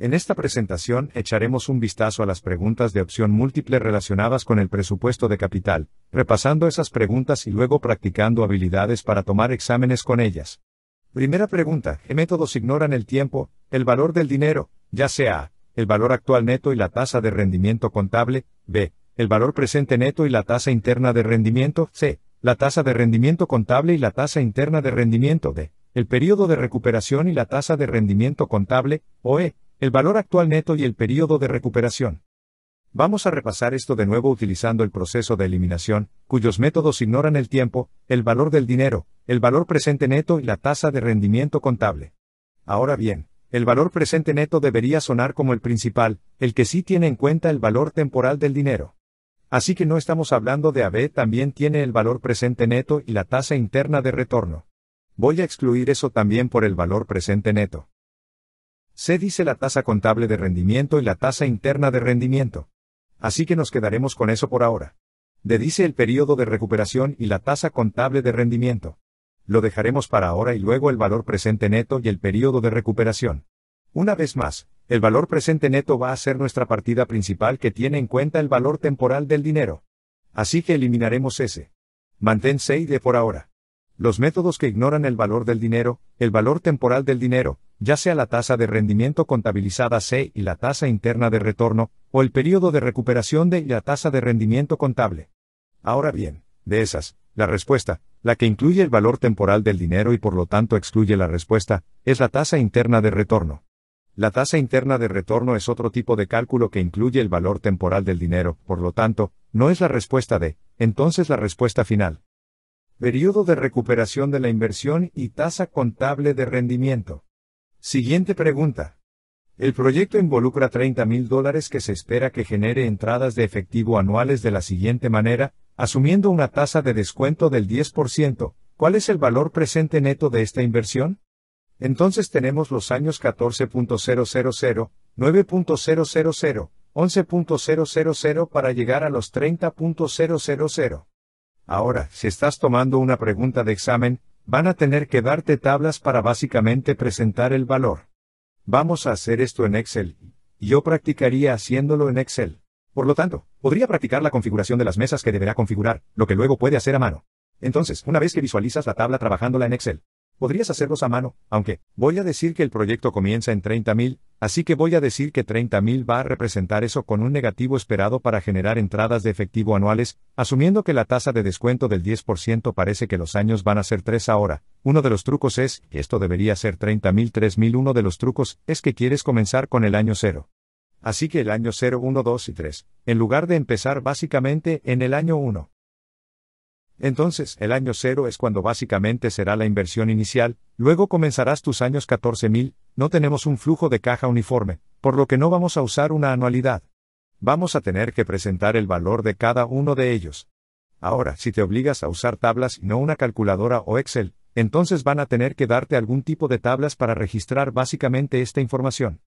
En esta presentación echaremos un vistazo a las preguntas de opción múltiple relacionadas con el presupuesto de capital, repasando esas preguntas y luego practicando habilidades para tomar exámenes con ellas. Primera pregunta, ¿qué métodos ignoran el tiempo, el valor del dinero, ya sea a. el valor actual neto y la tasa de rendimiento contable, b, el valor presente neto y la tasa interna de rendimiento, c, la tasa de rendimiento contable y la tasa interna de rendimiento, d, el periodo de recuperación y la tasa de rendimiento contable, o e, el valor actual neto y el periodo de recuperación. Vamos a repasar esto de nuevo utilizando el proceso de eliminación, cuyos métodos ignoran el tiempo, el valor del dinero, el valor presente neto y la tasa de rendimiento contable. Ahora bien, el valor presente neto debería sonar como el principal, el que sí tiene en cuenta el valor temporal del dinero. Así que no estamos hablando de AB, también tiene el valor presente neto y la tasa interna de retorno. Voy a excluir eso también por el valor presente neto. Se dice la tasa contable de rendimiento y la tasa interna de rendimiento. Así que nos quedaremos con eso por ahora. De dice el periodo de recuperación y la tasa contable de rendimiento. Lo dejaremos para ahora y luego el valor presente neto y el periodo de recuperación. Una vez más, el valor presente neto va a ser nuestra partida principal que tiene en cuenta el valor temporal del dinero. Así que eliminaremos ese. Mantén y de por ahora. Los métodos que ignoran el valor del dinero, el valor temporal del dinero, ya sea la tasa de rendimiento contabilizada C y la tasa interna de retorno, o el periodo de recuperación de y la tasa de rendimiento contable. Ahora bien, de esas, la respuesta, la que incluye el valor temporal del dinero y por lo tanto excluye la respuesta, es la tasa interna de retorno. La tasa interna de retorno es otro tipo de cálculo que incluye el valor temporal del dinero, por lo tanto, no es la respuesta de, entonces la respuesta final. Periodo de recuperación de la inversión y tasa contable de rendimiento. Siguiente pregunta. El proyecto involucra 30 mil dólares que se espera que genere entradas de efectivo anuales de la siguiente manera, asumiendo una tasa de descuento del 10%, ¿cuál es el valor presente neto de esta inversión? Entonces tenemos los años 14.000, 9.000, 11.000 para llegar a los 30.000. Ahora, si estás tomando una pregunta de examen, Van a tener que darte tablas para básicamente presentar el valor. Vamos a hacer esto en Excel. Yo practicaría haciéndolo en Excel. Por lo tanto, podría practicar la configuración de las mesas que deberá configurar, lo que luego puede hacer a mano. Entonces, una vez que visualizas la tabla trabajándola en Excel, Podrías hacerlos a mano, aunque, voy a decir que el proyecto comienza en 30.000, así que voy a decir que 30.000 va a representar eso con un negativo esperado para generar entradas de efectivo anuales, asumiendo que la tasa de descuento del 10% parece que los años van a ser 3 ahora. Uno de los trucos es, y esto debería ser 30.000 3.000 uno de los trucos, es que quieres comenzar con el año 0. Así que el año 0, 1, 2 y 3, en lugar de empezar básicamente en el año 1. Entonces, el año cero es cuando básicamente será la inversión inicial, luego comenzarás tus años 14.000, no tenemos un flujo de caja uniforme, por lo que no vamos a usar una anualidad. Vamos a tener que presentar el valor de cada uno de ellos. Ahora, si te obligas a usar tablas y no una calculadora o Excel, entonces van a tener que darte algún tipo de tablas para registrar básicamente esta información.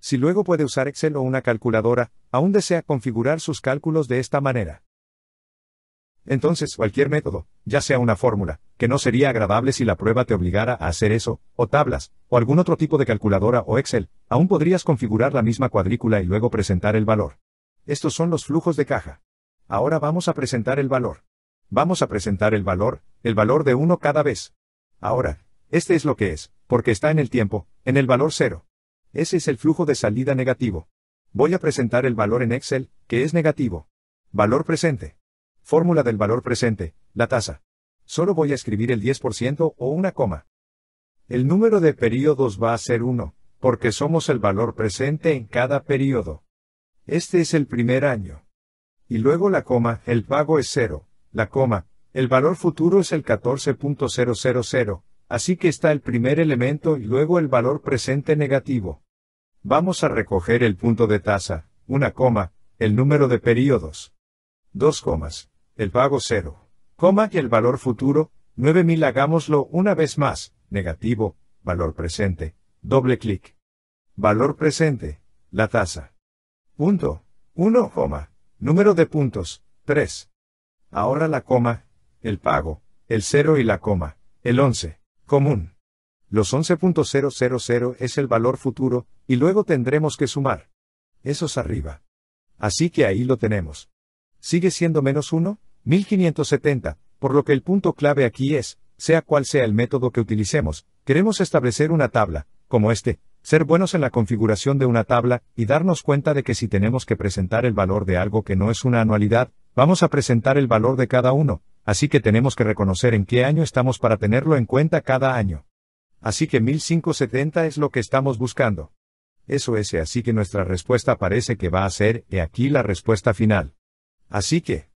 Si luego puede usar Excel o una calculadora, aún desea configurar sus cálculos de esta manera. Entonces, cualquier método, ya sea una fórmula, que no sería agradable si la prueba te obligara a hacer eso, o tablas, o algún otro tipo de calculadora o Excel, aún podrías configurar la misma cuadrícula y luego presentar el valor. Estos son los flujos de caja. Ahora vamos a presentar el valor. Vamos a presentar el valor, el valor de 1 cada vez. Ahora, este es lo que es, porque está en el tiempo, en el valor cero. Ese es el flujo de salida negativo. Voy a presentar el valor en Excel, que es negativo. Valor presente. Fórmula del valor presente, la tasa. Solo voy a escribir el 10% o una coma. El número de periodos va a ser 1, porque somos el valor presente en cada periodo. Este es el primer año. Y luego la coma, el pago es 0, la coma, el valor futuro es el 14.000, así que está el primer elemento y luego el valor presente negativo. Vamos a recoger el punto de tasa, una coma, el número de periodos. Dos comas, el pago cero. Coma y el valor futuro, 9000 hagámoslo una vez más, negativo, valor presente, doble clic. Valor presente, la tasa. Punto. 1, coma, número de puntos, 3. Ahora la coma, el pago, el 0 y la coma, el 11, común. Los 11.000 es el valor futuro, y luego tendremos que sumar. Esos arriba. Así que ahí lo tenemos. ¿Sigue siendo menos 1? 1570, por lo que el punto clave aquí es, sea cual sea el método que utilicemos, queremos establecer una tabla, como este, ser buenos en la configuración de una tabla, y darnos cuenta de que si tenemos que presentar el valor de algo que no es una anualidad, vamos a presentar el valor de cada uno, así que tenemos que reconocer en qué año estamos para tenerlo en cuenta cada año. Así que 1570 es lo que estamos buscando. Eso es, así que nuestra respuesta parece que va a ser, he aquí la respuesta final. Así que,